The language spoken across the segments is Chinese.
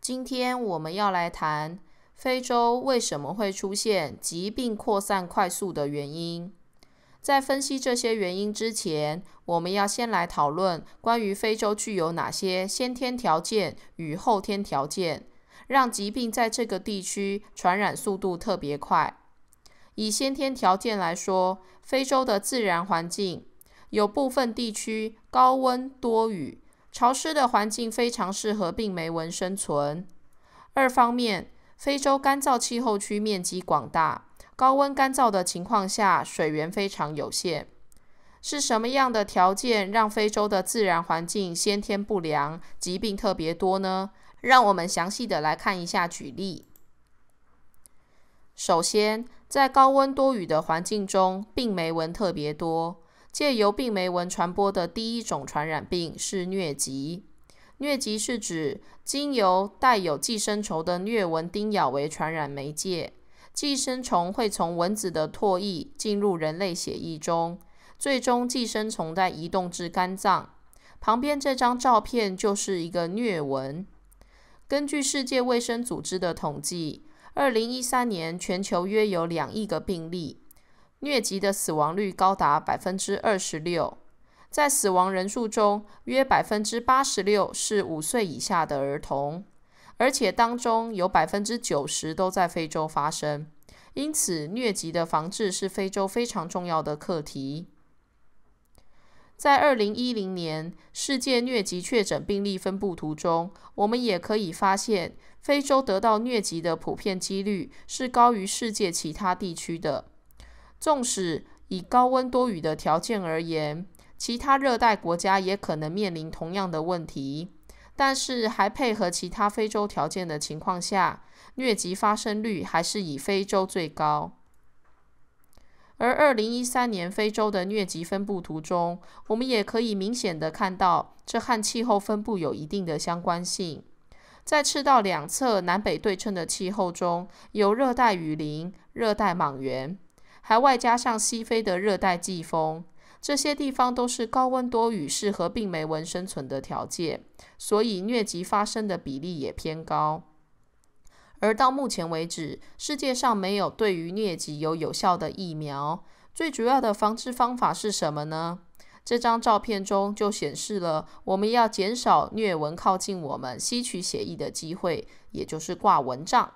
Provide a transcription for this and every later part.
今天我们要来谈非洲为什么会出现疾病扩散快速的原因。在分析这些原因之前，我们要先来讨论关于非洲具有哪些先天条件与后天条件，让疾病在这个地区传染速度特别快。以先天条件来说，非洲的自然环境有部分地区高温多雨、潮湿的环境非常适合病媒蚊生存。二方面，非洲干燥气候区面积广大。高温干燥的情况下，水源非常有限。是什么样的条件让非洲的自然环境先天不良、疾病特别多呢？让我们详细的来看一下。举例：首先，在高温多雨的环境中，病媒蚊特别多。借由病媒蚊传播的第一种传染病是疟疾。疟疾是指经由带有寄生虫的疟蚊叮咬为传染媒介。寄生虫会从蚊子的唾液进入人类血液中，最终寄生虫再移动至肝脏。旁边这张照片就是一个疟蚊。根据世界卫生组织的统计，二零一三年全球约有两亿个病例，疟疾的死亡率高达百分之二十六，在死亡人数中，约百分之八十六是五岁以下的儿童。而且当中有百分之九十都在非洲发生，因此疟疾的防治是非洲非常重要的课题。在二零一零年世界疟疾确诊病例分布图中，我们也可以发现，非洲得到疟疾的普遍几率是高于世界其他地区的。纵使以高温多雨的条件而言，其他热带国家也可能面临同样的问题。但是还配合其他非洲条件的情况下，疟疾发生率还是以非洲最高。而二零一三年非洲的疟疾分布图中，我们也可以明显的看到，这和气候分布有一定的相关性。在赤道两侧南北对称的气候中，有热带雨林、热带莽原，还外加上西非的热带季风。这些地方都是高温多雨、适合病媒蚊生存的条件，所以疟疾发生的比例也偏高。而到目前为止，世界上没有对于疟疾有有效的疫苗。最主要的防治方法是什么呢？这张照片中就显示了，我们要减少疟蚊靠近我们、吸取血液的机会，也就是挂蚊帐。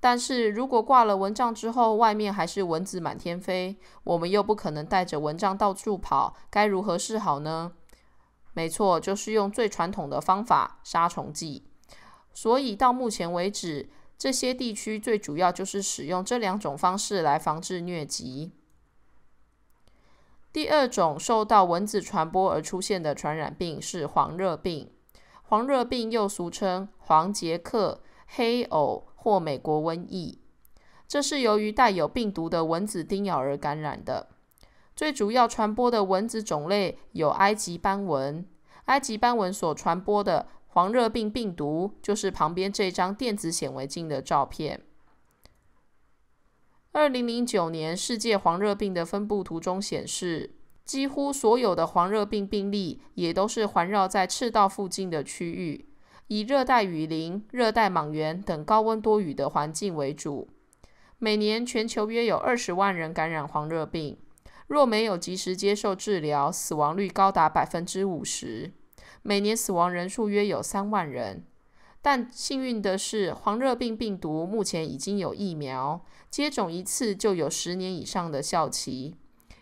但是如果挂了蚊帐之后，外面还是蚊子满天飞，我们又不可能带着蚊帐到处跑，该如何是好呢？没错，就是用最传统的方法——杀虫剂。所以到目前为止，这些地区最主要就是使用这两种方式来防治疟疾。第二种受到蚊子传播而出现的传染病是黄热病，黄热病又俗称黄杰克、黑偶。或美国瘟疫，这是由于带有病毒的蚊子叮咬而感染的。最主要传播的蚊子种类有埃及斑纹。埃及斑纹所传播的黄热病病毒，就是旁边这张电子显微镜的照片。二零零九年世界黄热病的分布图中显示，几乎所有的黄热病病例也都是环绕在赤道附近的区域。以热带雨林、热带莽原等高温多雨的环境为主。每年全球约有二十万人感染黄热病，若没有及时接受治疗，死亡率高达百分之五十，每年死亡人数约有三万人。但幸运的是，黄热病病毒目前已经有疫苗，接种一次就有十年以上的效期。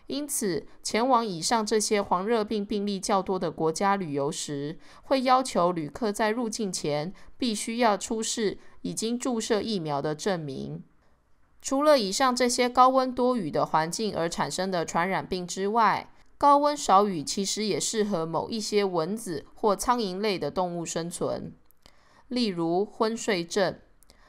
因此，前往以上这些黄热病病例较多的国家旅游时，会要求旅客在入境前必须要出示已经注射疫苗的证明。除了以上这些高温多雨的环境而产生的传染病之外，高温少雨其实也适合某一些蚊子或苍蝇类的动物生存，例如昏睡症。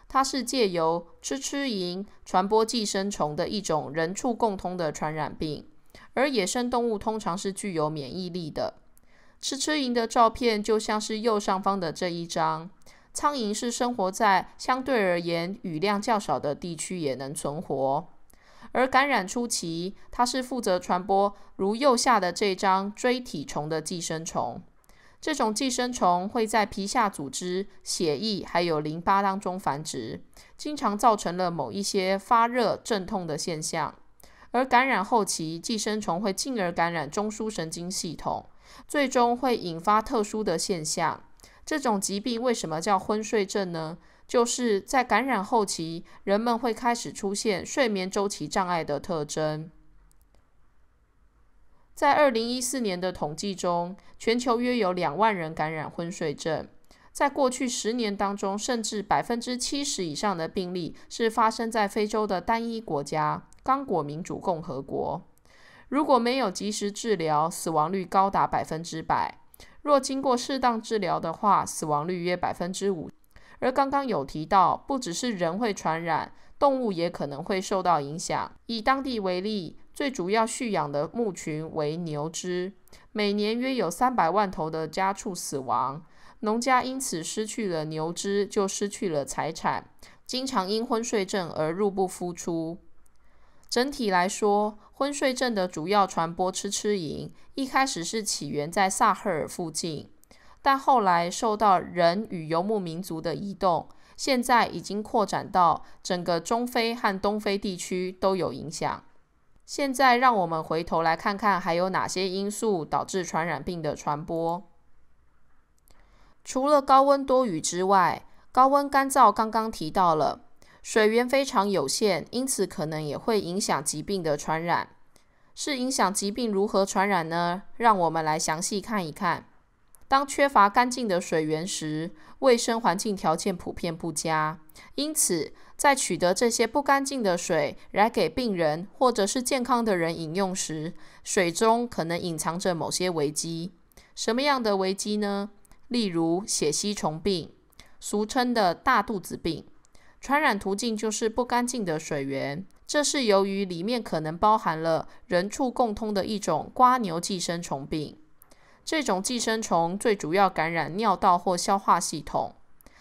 它是借由吃吃蝇传播寄生虫的一种人畜共通的传染病，而野生动物通常是具有免疫力的。吃吃蝇的照片就像是右上方的这一张，苍蝇是生活在相对而言雨量较少的地区也能存活。而感染初期，它是负责传播如右下的这张锥体虫的寄生虫。这种寄生虫会在皮下组织、血液还有淋巴当中繁殖，经常造成了某一些发热、阵痛的现象。而感染后期，寄生虫会进而感染中枢神经系统，最终会引发特殊的现象。这种疾病为什么叫昏睡症呢？就是在感染后期，人们会开始出现睡眠周期障碍的特征。在二零一四年的统计中，全球约有两万人感染昏睡症。在过去十年当中，甚至百分之七十以上的病例是发生在非洲的单一国家——刚果民主共和国。如果没有及时治疗，死亡率高达百分之百；若经过适当治疗的话，死亡率约百分之五。而刚刚有提到，不只是人会传染，动物也可能会受到影响。以当地为例。最主要蓄养的牧群为牛只，每年约有三百万头的家畜死亡，农家因此失去了牛只，就失去了财产，经常因昏睡症而入不敷出。整体来说，昏睡症的主要传播吃吃蝇一开始是起源在萨赫尔附近，但后来受到人与游牧民族的移动，现在已经扩展到整个中非和东非地区都有影响。现在让我们回头来看看，还有哪些因素导致传染病的传播？除了高温多雨之外，高温干燥刚刚提到了，水源非常有限，因此可能也会影响疾病的传染。是影响疾病如何传染呢？让我们来详细看一看。当缺乏干净的水源时，卫生环境条件普遍不佳，因此在取得这些不干净的水来给病人或者是健康的人饮用时，水中可能隐藏着某些危机。什么样的危机呢？例如血吸虫病，俗称的大肚子病，传染途径就是不干净的水源。这是由于里面可能包含了人畜共通的一种瓜牛寄生虫病。这种寄生虫最主要感染尿道或消化系统，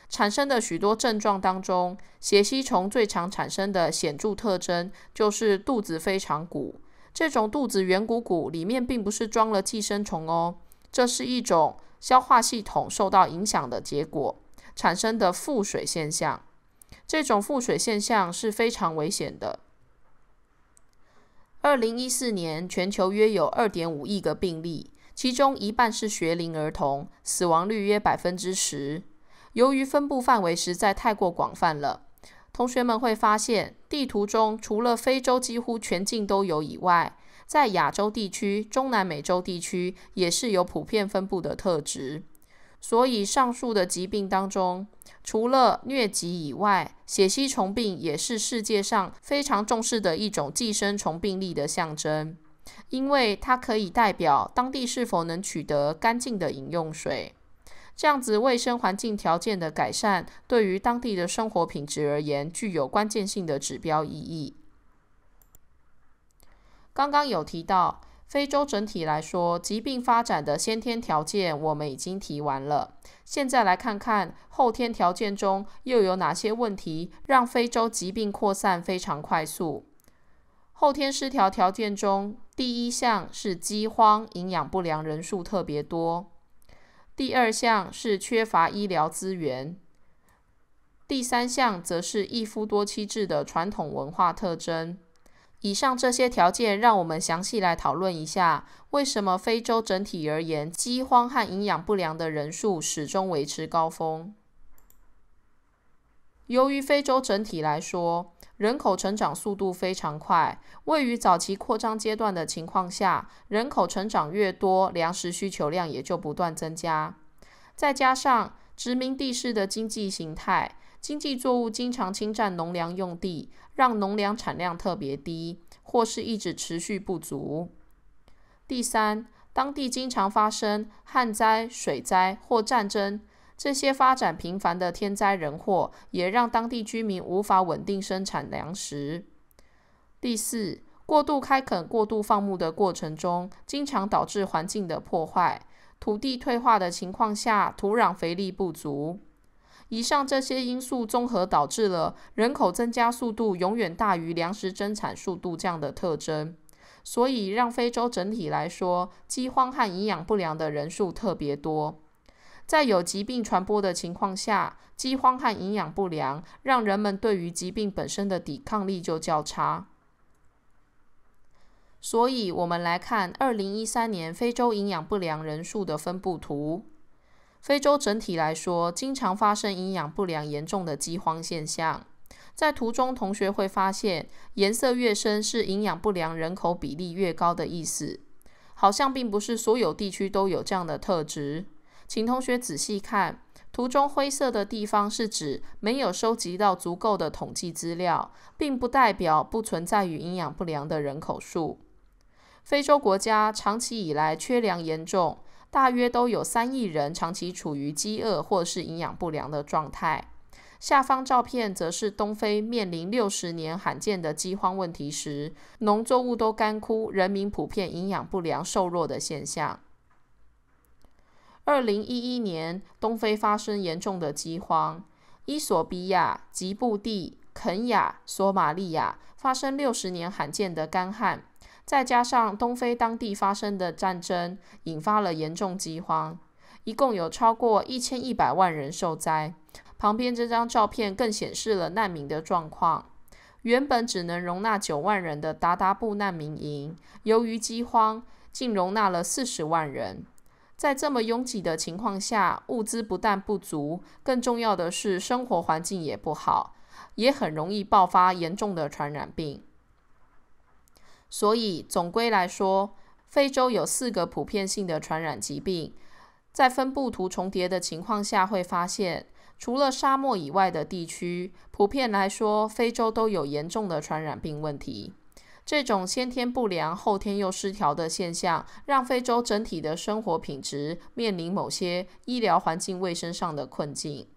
产生的许多症状当中，血吸虫最常产生的显著特征就是肚子非常鼓。这种肚子圆鼓鼓，里面并不是装了寄生虫哦，这是一种消化系统受到影响的结果产生的腹水现象。这种腹水现象是非常危险的。二零一四年，全球约有二点五亿个病例。其中一半是学龄儿童，死亡率约百分之十。由于分布范围实在太过广泛了，同学们会发现，地图中除了非洲几乎全境都有以外，在亚洲地区、中南美洲地区也是有普遍分布的特质。所以上述的疾病当中，除了疟疾以外，血吸虫病也是世界上非常重视的一种寄生虫病例的象征。因为它可以代表当地是否能取得干净的饮用水，这样子卫生环境条件的改善，对于当地的生活品质而言具有关键性的指标意义。刚刚有提到，非洲整体来说疾病发展的先天条件，我们已经提完了。现在来看看后天条件中又有哪些问题，让非洲疾病扩散非常快速。后天失调条件中，第一项是饥荒、营养不良人数特别多；第二项是缺乏医疗资源；第三项则是一夫多妻制的传统文化特征。以上这些条件，让我们详细来讨论一下，为什么非洲整体而言，饥荒和营养不良的人数始终维持高峰。由于非洲整体来说人口成长速度非常快，位于早期扩张阶段的情况下，人口成长越多，粮食需求量也就不断增加。再加上殖民地式的经济形态，经济作物经常侵占农粮用地，让农粮产量特别低，或是一直持续不足。第三，当地经常发生旱灾、水灾或战争。这些发展频繁的天灾人祸，也让当地居民无法稳定生产粮食。第四，过度开垦、过度放牧的过程中，经常导致环境的破坏，土地退化的情况下，土壤肥力不足。以上这些因素综合导致了人口增加速度永远大于粮食增产速度这样的特征，所以让非洲整体来说，饥荒和营养不良的人数特别多。在有疾病传播的情况下，饥荒和营养不良让人们对于疾病本身的抵抗力就较差。所以，我们来看二零一三年非洲营养不良人数的分布图。非洲整体来说，经常发生营养不良严重的饥荒现象。在图中，同学会发现，颜色越深是营养不良人口比例越高的意思。好像并不是所有地区都有这样的特质。请同学仔细看，图中灰色的地方是指没有收集到足够的统计资料，并不代表不存在于营养不良的人口数。非洲国家长期以来缺粮严重，大约都有三亿人长期处于饥饿或是营养不良的状态。下方照片则是东非面临六十年罕见的饥荒问题时，农作物都干枯，人民普遍营养不良、瘦弱的现象。二零一一年，东非发生严重的饥荒，伊索比亚、吉布地、肯雅、亚、索马利亚发生六十年罕见的干旱，再加上东非当地发生的战争，引发了严重饥荒。一共有超过一千一百万人受灾。旁边这张照片更显示了难民的状况。原本只能容纳九万人的达达布难民营，由于饥荒，竟容纳了四十万人。在这么拥挤的情况下，物资不但不足，更重要的是生活环境也不好，也很容易爆发严重的传染病。所以总归来说，非洲有四个普遍性的传染疾病。在分布图重叠的情况下，会发现除了沙漠以外的地区，普遍来说，非洲都有严重的传染病问题。这种先天不良、后天又失调的现象，让非洲整体的生活品质面临某些医疗环境卫生上的困境。